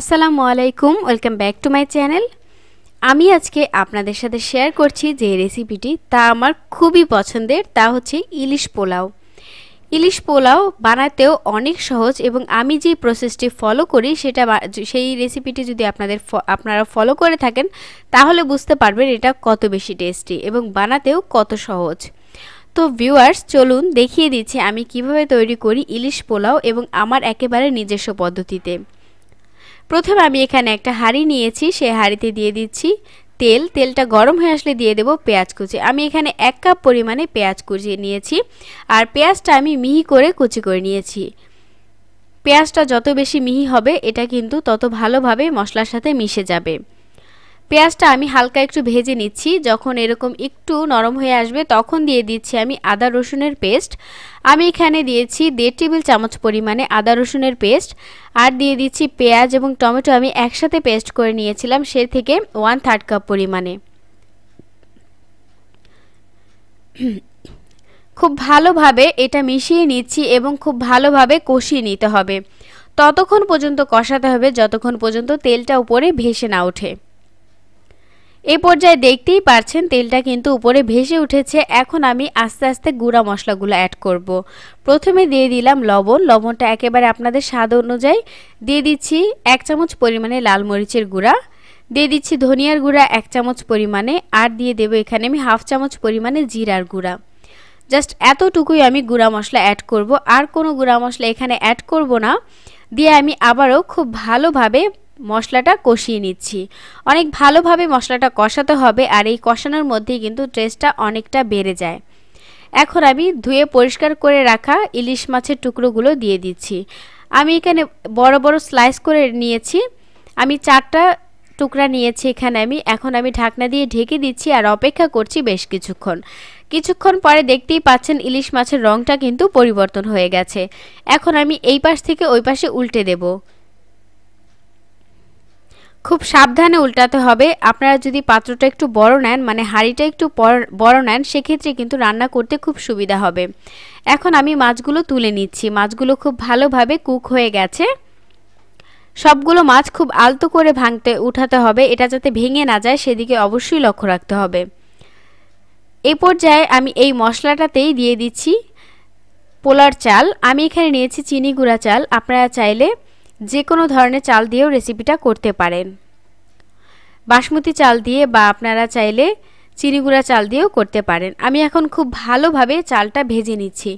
আসসালামু আলাইকুম welcome back to my channel আমি আজকে আপনাদের সাথে শেয়ার করছি যে রেসিপিটি তা আমার খুবই পছন্দের তা হচ্ছে ইলিশ পোলাও ইলিশ পোলাও বানাতেও অনেক সহজ এবং আমি যে প্রসেসটি ফলো করি সেটা সেই রেসিপিটি যদি আপনাদের আপনারা ফলো করে থাকেন তাহলে বুঝতে পারবেন এটা কত বেশি টেস্টি এবং বানাতেও কত সহজ তো ভিউয়ার্স চলুন দেখিয়ে দিচ্ছি আমি কিভাবে তৈরি করি ইলিশ পোলাও এবং আমার একেবারে নিজস্ব পদ্ধতিতে প্রথমে আমি এখানে একটা হাঁড়ি নিয়েছি সেই হাঁড়িতে দিয়ে দিচ্ছি তেল তেলটা গরম হয়ে আসলে দিয়ে দেবো পেঁয়াজ কুচি আমি এখানে এক কাপ পরিমাণে পেঁয়াজ কুচি নিয়েছি আর পেঁয়াজটা আমি মিহি করে কুচি করে নিয়েছি পেঁয়াজটা যত বেশি মিহি হবে এটা কিন্তু তত ভালোভাবে মশলার সাথে মিশে যাবে পেঁয়াজটা আমি হালকা একটু ভেজে নিচ্ছি যখন এরকম একটু নরম হয়ে আসবে তখন দিয়ে দিচ্ছি আমি আদা রসুনের পেস্ট আমি এখানে দিয়েছি দেড় টেবিল চামচ পরিমাণে আদা রসুনের পেস্ট আর দিয়ে দিচ্ছি পেঁয়াজ এবং টমেটো আমি একসাথে পেস্ট করে নিয়েছিলাম সে থেকে ওয়ান থার্ড কাপ পরিমাণে খুব ভালোভাবে এটা মিশিয়ে নিচ্ছি এবং খুব ভালোভাবে কষিয়ে নিতে হবে ততক্ষণ পর্যন্ত কষাতে হবে যতক্ষণ পর্যন্ত তেলটা উপরে ভেসে না ওঠে এ পর্যায়ে দেখতেই পারছেন তেলটা কিন্তু উপরে ভেসে উঠেছে এখন আমি আস্তে আস্তে গুঁড়া মশলাগুলো অ্যাড করব। প্রথমে দিয়ে দিলাম লবণ লবণটা একেবারে আপনাদের স্বাদ অনুযায়ী দিয়ে দিচ্ছি এক চামচ পরিমাণে লাল মরিচের গুঁড়া দিয়ে দিচ্ছি ধনিয়ার গুঁড়া এক চামচ পরিমাণে আর দিয়ে দেবো এখানে আমি হাফ চামচ পরিমাণে জিরার গুঁড়া জাস্ট এতটুকুই আমি গুঁড়া মশলা অ্যাড করব আর কোনো গুঁড়া মশলা এখানে অ্যাড করব না দিয়ে আমি আবারও খুব ভালোভাবে মশলাটা কষিয়ে নিচ্ছি অনেক ভালোভাবে মশলাটা কষাতে হবে আর এই কষানোর মধ্যেই কিন্তু টেস্টটা অনেকটা বেড়ে যায় এখন আমি ধুয়ে পরিষ্কার করে রাখা ইলিশ মাছের টুকরোগুলো দিয়ে দিচ্ছি আমি এখানে বড় বড় স্লাইস করে নিয়েছি আমি চারটা টুকরা নিয়েছি এখানে আমি এখন আমি ঢাকনা দিয়ে ঢেকে দিচ্ছি আর অপেক্ষা করছি বেশ কিছুক্ষণ কিছুক্ষণ পরে দেখতেই পাচ্ছেন ইলিশ মাছের রঙটা কিন্তু পরিবর্তন হয়ে গেছে এখন আমি এই পাশ থেকে ওই পাশে উল্টে দেবো খুব সাবধানে উল্টাতে হবে আপনারা যদি পাত্রটা একটু বড় নেন মানে হাঁড়িটা একটু বড় নেন সেক্ষেত্রে কিন্তু রান্না করতে খুব সুবিধা হবে এখন আমি মাছগুলো তুলে নিচ্ছি মাছগুলো খুব ভালোভাবে কুক হয়ে গেছে সবগুলো মাছ খুব আলতো করে ভাঙতে উঠাতে হবে এটা যাতে ভেঙে না যায় সেদিকে অবশ্যই লক্ষ্য রাখতে হবে এই পর্যায়ে আমি এই মশলাটাতেই দিয়ে দিচ্ছি পোলার চাল আমি এখানে নিয়েছি চিনি গুঁড়া চাল আপনারা চাইলে যে কোনো ধরনের চাল দিয়েও রেসিপিটা করতে পারেন বাসমতি চাল দিয়ে বা আপনারা চাইলে চিনি গুঁড়া চাল দিয়েও করতে পারেন আমি এখন খুব ভালোভাবে চালটা ভেজে নিচ্ছি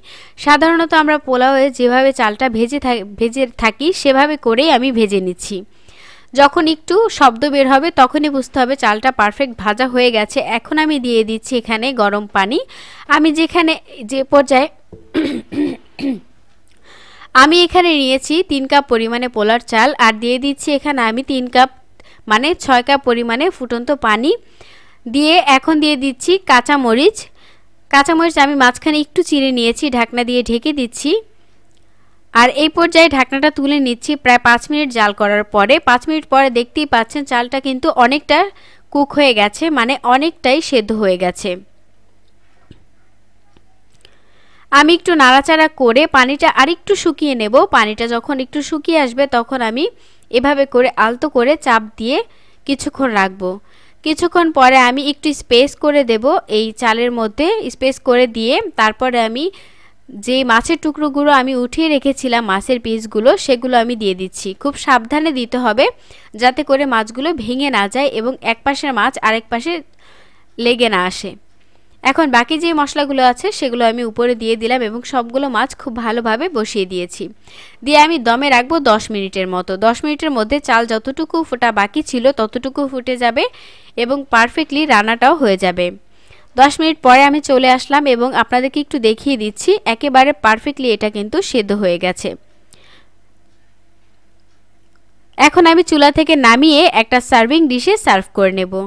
সাধারণত আমরা পোলাওয়ে যেভাবে চালটা ভেজে ভেজে থাকি সেভাবে করেই আমি ভেজে নিচ্ছি যখন একটু শব্দ বের হবে তখনই বুঝতে হবে চালটা পারফেক্ট ভাজা হয়ে গেছে এখন আমি দিয়ে দিচ্ছি এখানে গরম পানি আমি যেখানে যে পর্যায়ে আমি এখানে নিয়েছি তিন কাপ পরিমাণে পোলার চাল আর দিয়ে দিচ্ছি এখানে আমি তিন কাপ মানে ছয় কাপ পরিমাণে ফুটন্ত পানি দিয়ে এখন দিয়ে দিচ্ছি কাঁচামরিচ কাঁচামরিচ আমি মাঝখানে একটু চিড়ে নিয়েছি ঢাকনা দিয়ে ঢেকে দিচ্ছি আর এই পর্যায়ে ঢাকনাটা তুলে নিচ্ছি প্রায় পাঁচ মিনিট জাল করার পরে পাঁচ মিনিট পরে দেখতেই পাচ্ছেন চালটা কিন্তু অনেকটা কুক হয়ে গেছে মানে অনেকটাই সেদ্ধ হয়ে গেছে আমি একটু নাড়াচাড়া করে পানিটা আরেকটু শুকিয়ে নেব পানিটা যখন একটু শুকিয়ে আসবে তখন আমি এভাবে করে আলতো করে চাপ দিয়ে কিছুক্ষণ রাখবো কিছুক্ষণ পরে আমি একটু স্পেস করে দেব এই চালের মধ্যে স্পেস করে দিয়ে তারপরে আমি যে মাছের টুকরোগুলো আমি উঠিয়ে রেখেছিলাম মাছের পিসগুলো সেগুলো আমি দিয়ে দিচ্ছি খুব সাবধানে দিতে হবে যাতে করে মাছগুলো ভেঙে না যায় এবং এক পাশের মাছ আরেক পাশে লেগে না আসে এখন বাকি যে মশলাগুলো আছে সেগুলো আমি উপরে দিয়ে দিলাম এবং সবগুলো মাছ খুব ভালোভাবে বসিয়ে দিয়েছি দিয়ে আমি দমে রাখবো দশ মিনিটের মতো দশ মিনিটের মধ্যে চাল যতটুকু ফোটা বাকি ছিল ততটুকু ফুটে যাবে এবং পারফেক্টলি রান্নাটাও হয়ে যাবে দশ মিনিট পরে আমি চলে আসলাম এবং আপনাদেরকে একটু দেখিয়ে দিচ্ছি একেবারে পারফেক্টলি এটা কিন্তু সেদ্ধ হয়ে গেছে এখন আমি চুলা থেকে নামিয়ে একটা সার্ভিং ডিশে সার্ভ করে নেবো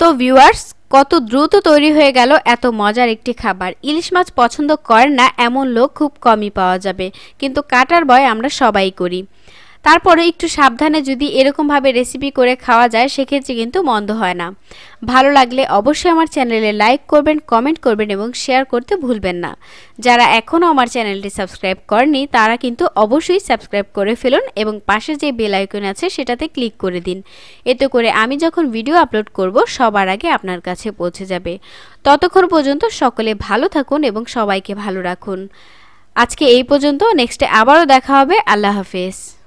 তো ভিউয়ার্স কত দ্রুত তৈরি হয়ে গেল এত মজার একটি খাবার ইলিশ মাছ পছন্দ করেন না এমন লোক খুব কমই পাওয়া যাবে কিন্তু কাটার বয় আমরা সবাই করি তারপরে একটু সাবধানে যদি এরকমভাবে রেসিপি করে খাওয়া যায় সেক্ষেত্রে কিন্তু মন্দ হয় না ভালো লাগলে অবশ্যই আমার চ্যানেলে লাইক করবেন কমেন্ট করবেন এবং শেয়ার করতে ভুলবেন না যারা এখনও আমার চ্যানেলটি সাবস্ক্রাইব করেনি তারা কিন্তু অবশ্যই সাবস্ক্রাইব করে ফেলুন এবং পাশে যে বেল আইকন আছে সেটাতে ক্লিক করে দিন এতে করে আমি যখন ভিডিও আপলোড করব সবার আগে আপনার কাছে পৌঁছে যাবে ততক্ষণ পর্যন্ত সকলে ভালো থাকুন এবং সবাইকে ভালো রাখুন আজকে এই পর্যন্ত নেক্সটে আবারও দেখা হবে আল্লাহ হাফেজ